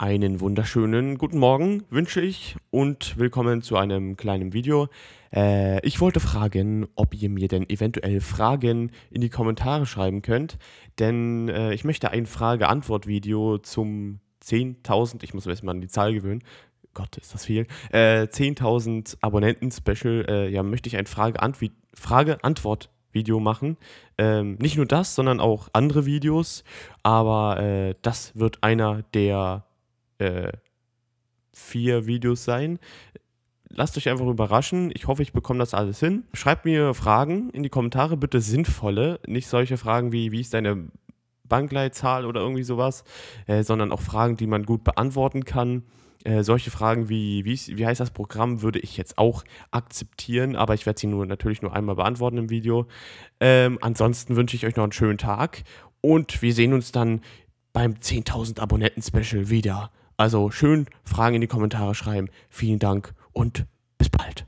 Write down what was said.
Einen wunderschönen guten Morgen wünsche ich und willkommen zu einem kleinen Video. Äh, ich wollte fragen, ob ihr mir denn eventuell Fragen in die Kommentare schreiben könnt, denn äh, ich möchte ein Frage-Antwort-Video zum 10.000, ich muss mir erstmal an die Zahl gewöhnen, Gott, ist das viel, äh, 10.000 Abonnenten-Special, äh, ja, möchte ich ein Frage-Antwort-Video Video machen. Ähm, nicht nur das, sondern auch andere Videos. Aber äh, das wird einer der äh, vier Videos sein. Lasst euch einfach überraschen. Ich hoffe, ich bekomme das alles hin. Schreibt mir Fragen in die Kommentare, bitte sinnvolle. Nicht solche Fragen wie, wie ist deine Bankleitzahl oder irgendwie sowas, äh, sondern auch Fragen, die man gut beantworten kann. Äh, solche Fragen wie, wie, wie heißt das Programm, würde ich jetzt auch akzeptieren, aber ich werde sie nur natürlich nur einmal beantworten im Video. Ähm, ansonsten wünsche ich euch noch einen schönen Tag und wir sehen uns dann beim 10.000 Abonnenten-Special wieder. Also schön Fragen in die Kommentare schreiben. Vielen Dank und bis bald.